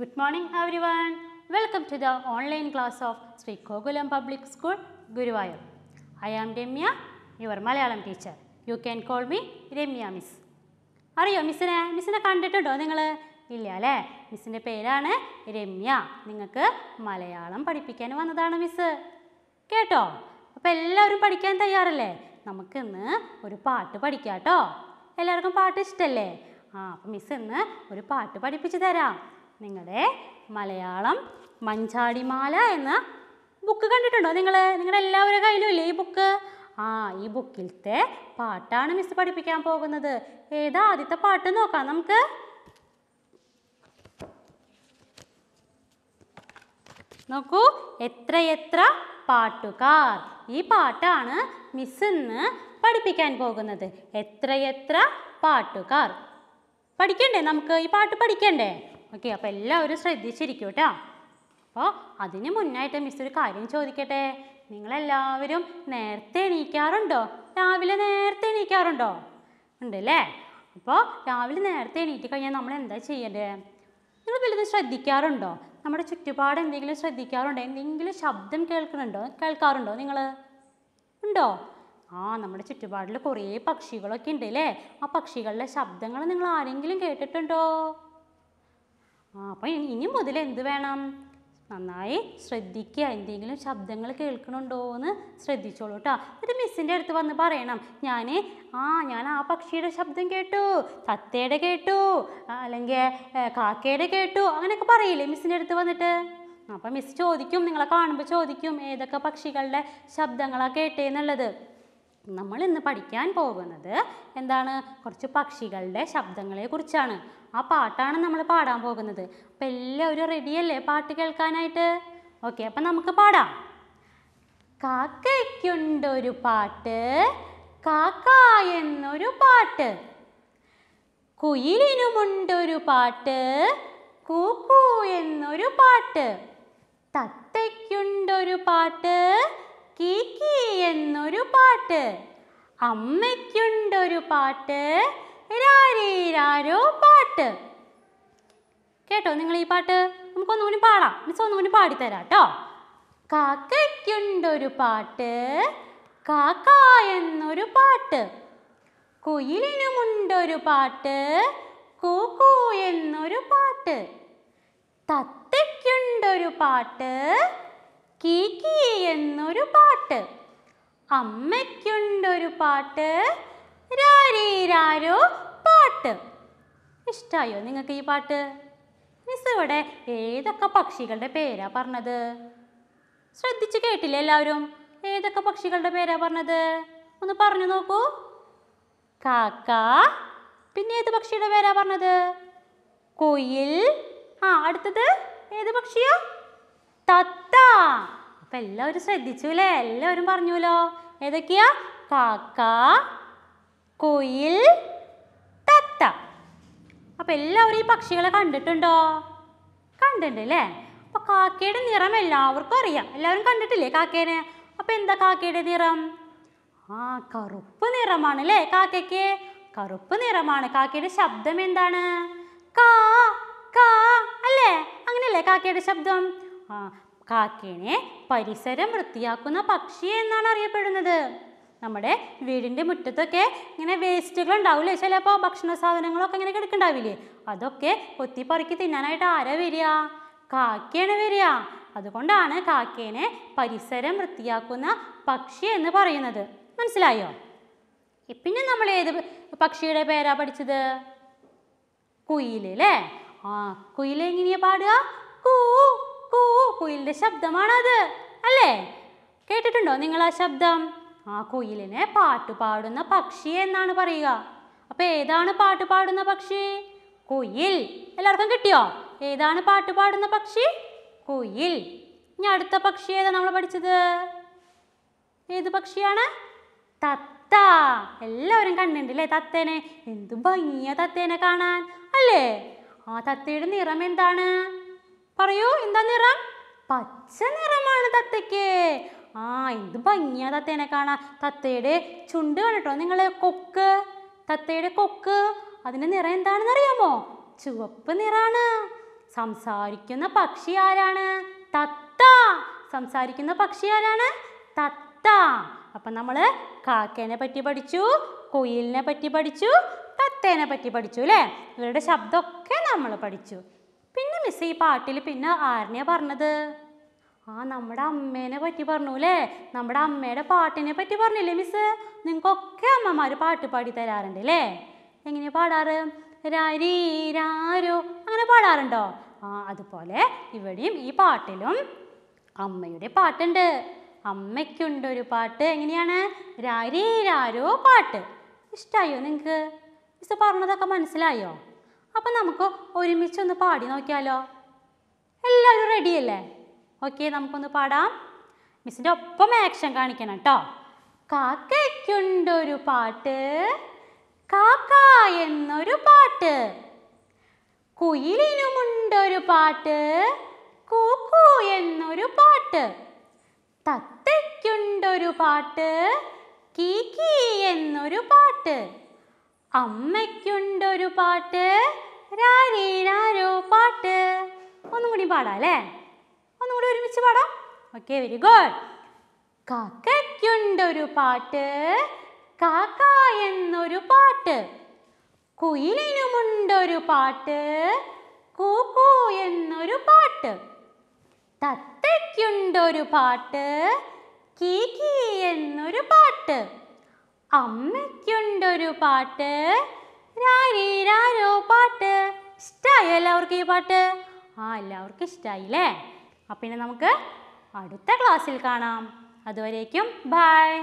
Good morning everyone. Welcome to the online class of Sri Kogulam Public School, Guruvayur. I am Remya, your Malayalam teacher. You can call me Remya Miss. അറിയോ മിസ്സിനെ മിസ്സിനെ കണ്ടിട്ടുണ്ടോ നിങ്ങൾ ഇല്ല അല്ലേ മിസ്സിൻ്റെ പേരാണ് രമ്യ നിങ്ങൾക്ക് മലയാളം പഠിപ്പിക്കാൻ വന്നതാണ് മിസ് കേട്ടോ അപ്പോൾ എല്ലാവരും പഠിക്കാൻ തയ്യാറല്ലേ നമുക്കിന്ന് ഒരു പാട്ട് പഠിക്കാം കേട്ടോ എല്ലാവർക്കും പാട്ട് ഇഷ്ടമല്ലേ ആ അപ്പം മിസ് ഇന്ന് ഒരു പാട്ട് പഠിപ്പിച്ചു തരാം നിങ്ങളുടെ മലയാളം മഞ്ചാടിമാല എന്ന ബുക്ക് കണ്ടിട്ടുണ്ടോ നിങ്ങൾ നിങ്ങളുടെ എല്ലാവരുടെ കയ്യിലും ഇല്ലേ ഈ ബുക്ക് ആ ഈ ബുക്കിലത്തെ പാട്ടാണ് മിസ് പഠിപ്പിക്കാൻ പോകുന്നത് ഏതാ ആദ്യത്തെ പാട്ട് നോക്കാം നമുക്ക് നോക്കൂ എത്ര എത്ര പാട്ടുകാർ ഈ പാട്ടാണ് മിസ് ഇന്ന് പഠിപ്പിക്കാൻ പോകുന്നത് എത്രയെത്ര പാട്ടുകാർ പഠിക്കണ്ടേ നമുക്ക് ഈ പാട്ട് പഠിക്കണ്ടേ ഓക്കെ അപ്പോൾ എല്ലാവരും ശ്രദ്ധിച്ചിരിക്കും കേട്ടോ അപ്പോൾ അതിന് മുന്നായിട്ട് മിസ് ഒരു കാര്യം ചോദിക്കട്ടെ നിങ്ങളെല്ലാവരും നേരത്തെ എണീക്കാറുണ്ടോ രാവിലെ നേരത്തെ എണീക്കാറുണ്ടോ ഉണ്ടല്ലേ അപ്പോൾ രാവിലെ നേരത്തെ എണീറ്റ് കഴിഞ്ഞാൽ നമ്മൾ എന്താ ചെയ്യേണ്ടത് നിങ്ങൾ വലുത് ശ്രദ്ധിക്കാറുണ്ടോ നമ്മുടെ ചുറ്റുപാട് എന്തെങ്കിലും ശ്രദ്ധിക്കാറുണ്ടോ എന്തെങ്കിലും ശബ്ദം കേൾക്കുന്നുണ്ടോ കേൾക്കാറുണ്ടോ നിങ്ങൾ ഉണ്ടോ ആ നമ്മുടെ ചുറ്റുപാടിൽ കുറേ പക്ഷികളൊക്കെ ഉണ്ട് അല്ലേ ആ പക്ഷികളുടെ ശബ്ദങ്ങൾ നിങ്ങൾ ആരെങ്കിലും കേട്ടിട്ടുണ്ടോ ആ അപ്പം ഇനി മുതൽ എന്ത് വേണം നന്നായി ശ്രദ്ധിക്കുക എന്തെങ്കിലും ശബ്ദങ്ങൾ കേൾക്കണുണ്ടോ എന്ന് ശ്രദ്ധിച്ചോളൂ കേട്ടോ എന്നിട്ട് മിസ്സിൻ്റെ അടുത്ത് വന്ന് പറയണം ഞാൻ ആ ഞാൻ ആ പക്ഷിയുടെ ശബ്ദം കേട്ടു തത്തയുടെ കേട്ടു അല്ലെങ്കിൽ കാക്കയുടെ കേട്ടു അങ്ങനെയൊക്കെ പറയില്ലേ മിസ്സിൻ്റെ അടുത്ത് വന്നിട്ട് അപ്പം മിസ് ചോദിക്കും നിങ്ങളെ കാണുമ്പോൾ ചോദിക്കും ഏതൊക്കെ പക്ഷികളുടെ ശബ്ദങ്ങളാണ് കേട്ടേന്നുള്ളത് നമ്മൾ ഇന്ന് പഠിക്കാൻ പോകുന്നത് എന്താണ് കുറച്ച് പക്ഷികളുടെ ശബ്ദങ്ങളെ കുറിച്ചാണ് ആ പാട്ടാണ് നമ്മൾ പാടാൻ പോകുന്നത് അപ്പം എല്ലാവരും റെഡിയല്ലേ പാട്ട് കേൾക്കാനായിട്ട് ഓക്കെ അപ്പം നമുക്ക് പാടാം കാക്കയ്ക്കുണ്ടൊരു പാട്ട് കാക്ക എന്നൊരു പാട്ട് കുയിലിനുമുണ്ടൊരു പാട്ട് കൂക്കൂ എന്നൊരു പാട്ട് തത്തയ്ക്കുണ്ടൊരു പാട്ട് കീക്കി എന്നൊരു പാട്ട് അമ്മയ്ക്കുണ്ടൊരു പാട്ട് രാരോ പാട്ട് കേട്ടോ നിങ്ങൾ ഈ പാട്ട് നമുക്കൊന്നുകൂടി പാടാം മിസ് ഒന്നുകൂടി പാടിത്തരാം കേട്ടോ കാക്കയ്ക്കുണ്ടൊരു പാട്ട് കാക്ക എന്നൊരു പാട്ട് കുയിലിനുമുണ്ടൊരു പാട്ട് കൂക്കു എന്നൊരു പാട്ട് തത്തയ്ക്കുണ്ടൊരു പാട്ട് കീക്കി എന്നൊരു പാട്ട് അമ്മയ്ക്കുണ്ടൊരു പാട്ട് രാരീരാരോ പാട്ട് ഇഷ്ടായോ നിങ്ങൾക്ക് ഈ പാട്ട് മിസ് ഇവിടെ ഏതൊക്കെ പക്ഷികളുടെ പേരാ പറഞ്ഞത് ശ്രദ്ധിച്ച് കേട്ടില്ലേ എല്ലാവരും ഏതൊക്കെ പക്ഷികളുടെ പേരാ പറഞ്ഞത് ഒന്ന് പറഞ്ഞു നോക്കൂ കാക്ക പിന്നെ ഏത് പക്ഷിയുടെ പേരാ പറഞ്ഞത് കുയിൽ ആ അടുത്തത് ഏത് പക്ഷിയോ തത്ത അപ്പൊ എല്ലാവരും ശ്രദ്ധിച്ചുല്ലേ എല്ലാവരും പറഞ്ഞുല്ലോ ഏതൊക്കെയാ കാക്ക കുയിൽ തത്ത അപ്പൊ എല്ലാവരും ഈ പക്ഷികളെ കണ്ടിട്ടുണ്ടോ കണ്ടിട്ടുണ്ട് അല്ലേ കാക്കയുടെ നിറം എല്ലാവർക്കും അറിയാം എല്ലാവരും കണ്ടിട്ടില്ലേ കാക്കേനെ അപ്പൊ എന്താ കാക്കയുടെ നിറം ആ കറുപ്പ് നിറമാണ് അല്ലേ കാക്കയ്ക്ക് കറുപ്പ് നിറമാണ് കാക്കയുടെ ശബ്ദം എന്താണ് കാ കാ അല്ലേ അങ്ങനെയല്ലേ കാക്കയുടെ ശബ്ദം ആ കാക്കേനെ പരിസരം വൃത്തിയാക്കുന്ന പക്ഷി എന്നാണ് അറിയപ്പെടുന്നത് നമ്മുടെ വീടിൻ്റെ മുറ്റത്തൊക്കെ ഇങ്ങനെ വേസ്റ്റുകൾ ഉണ്ടാവില്ലേ ചിലപ്പോൾ ഭക്ഷണ സാധനങ്ങളൊക്കെ ഇങ്ങനെ കിടക്കുന്നുണ്ടാവില്ലേ അതൊക്കെ കൊത്തിപ്പറുക്കി തിന്നാനായിട്ട് ആരാ വരിക കാക്കയാണ് വരിക അതുകൊണ്ടാണ് കാക്കേനെ പരിസരം വൃത്തിയാക്കുന്ന പക്ഷി എന്ന് പറയുന്നത് മനസ്സിലായോ പിന്നെ നമ്മൾ ഏത് പക്ഷിയുടെ പേരാ പഠിച്ചത് കുയിൽ അല്ലേ ആ കുയിൽ എങ്ങനെയാ പാടുക കൂ കൂ കുയിലിൻ്റെ ശബ്ദമാണത് അല്ലേ കേട്ടിട്ടുണ്ടോ നിങ്ങൾ ആ ശബ്ദം ആ കുയിലിനെ പാട്ട് പാടുന്ന പക്ഷി എന്നാണ് പറയുക അപ്പോൾ ഏതാണ് പാട്ട് പാടുന്ന പക്ഷി കുയിൽ എല്ലാവർക്കും കിട്ടിയോ ഏതാണ് പാട്ട് പാടുന്ന പക്ഷി കുയിൽ ഇനി അടുത്ത പക്ഷി ഏതാണ് നമ്മൾ പഠിച്ചത് ഏത് പക്ഷിയാണ് തത്ത എല്ലാവരും കണ്ടിട്ടില്ലേ തത്തേനെ എന്തു ഭംഗിയ തത്തേനെ കാണാൻ അല്ലേ ആ തത്തയുടെ നിറം എന്താണ് പറയൂ എന്താ നിറം പച്ച നിറമാണ് തത്തയ്ക്ക് ആ എന്ത് ഭംഗിയാ തത്തേനെ കാണാ തത്തയുടെ ചുണ്ട് കണ്ടിട്ടോ നിങ്ങളെ കൊക്ക് തത്തയുടെ കൊക്ക് അതിൻ്റെ നിറം എന്താണെന്ന് അറിയാമോ ചുവപ്പ് നിറാണ് സംസാരിക്കുന്ന പക്ഷി ആരാണ് തത്ത സംസാരിക്കുന്ന പക്ഷി ആരാണ് തത്ത അപ്പം നമ്മൾ കാക്കേനെ പറ്റി പഠിച്ചു കുയിലിനെ പറ്റി പഠിച്ചു തത്തേനെ പറ്റി പഠിച്ചു അല്ലേ ഇവരുടെ ശബ്ദമൊക്കെ നമ്മൾ പഠിച്ചു മിസ് ഈ പാട്ടിൽ പിന്നെ ആരനെയാ പറഞ്ഞത് ആ നമ്മുടെ അമ്മേനെ പറ്റി പറഞ്ഞു നമ്മുടെ അമ്മയുടെ പാട്ടിനെ പറ്റി പറഞ്ഞില്ലേ മിസ് നിങ്ങൾക്കൊക്കെ അമ്മമാർ പാട്ട് പാടി തരാറുണ്ട് അല്ലേ എങ്ങനെയാ പാടാറ് രാരീരാരോ രാരോ അങ്ങനെ പാടാറുണ്ടോ ആ അതുപോലെ ഇവിടെയും ഈ പാട്ടിലും അമ്മയുടെ പാട്ടുണ്ട് അമ്മയ്ക്കുണ്ടൊരു പാട്ട് എങ്ങനെയാണ് രാരീരാരോ പാട്ട് ഇഷ്ടമായോ നിങ്ങൾക്ക് മിസ് പറഞ്ഞതൊക്കെ മനസ്സിലായോ അപ്പം നമുക്ക് ഒരുമിച്ചൊന്ന് പാടി നോക്കിയാലോ എല്ലാവരും റെഡിയല്ലേ ഓക്കെ നമുക്കൊന്ന് പാടാം മിസ്സിൻ്റെ ഒപ്പം ആക്ഷൻ കാണിക്കണം കേട്ടോ കാക്കയ്ക്കുണ്ടൊരു പാട്ട് കാക്ക എന്നൊരു പാട്ട് കുയിലിനുമുണ്ടൊരു പാട്ട് കൂക്കു എന്നൊരു പാട്ട് തത്തയ്ക്കുണ്ടൊരു പാട്ട് കീ കീ എന്നൊരു പാട്ട് അമ്മയ്ക്കുണ്ടൊരു പാട്ട് രാരീരാരോ പാട്ട് ഒന്നും കൂടി പാടാം അല്ലേ ഒന്നും കൂടി ഒരുമിച്ച് പാടാം ഓക്കെ വെരി ഗുഡ് കാക്കയ്ക്കുണ്ടൊരു പാട്ട് കാക്ക എന്നൊരു പാട്ട് കുയിലിനുമുണ്ടൊരു പാട്ട് കൂക്കൂ എന്നൊരു പാട്ട് തത്തയ്ക്കുണ്ടൊരു പാട്ട് കീ കീ എന്നൊരു പാട്ട് അമ്മയ്ക്കുണ്ടൊരു പാട്ട് രാരോ പാട്ട് ഇഷ്ടമായി എല്ലാവർക്കും ഈ പാട്ട് ആ എല്ലാവർക്കും ഇഷ്ടമായില്ലേ അപ്പം പിന്നെ നമുക്ക് അടുത്ത ക്ലാസ്സിൽ കാണാം അതുവരേക്കും ബായ്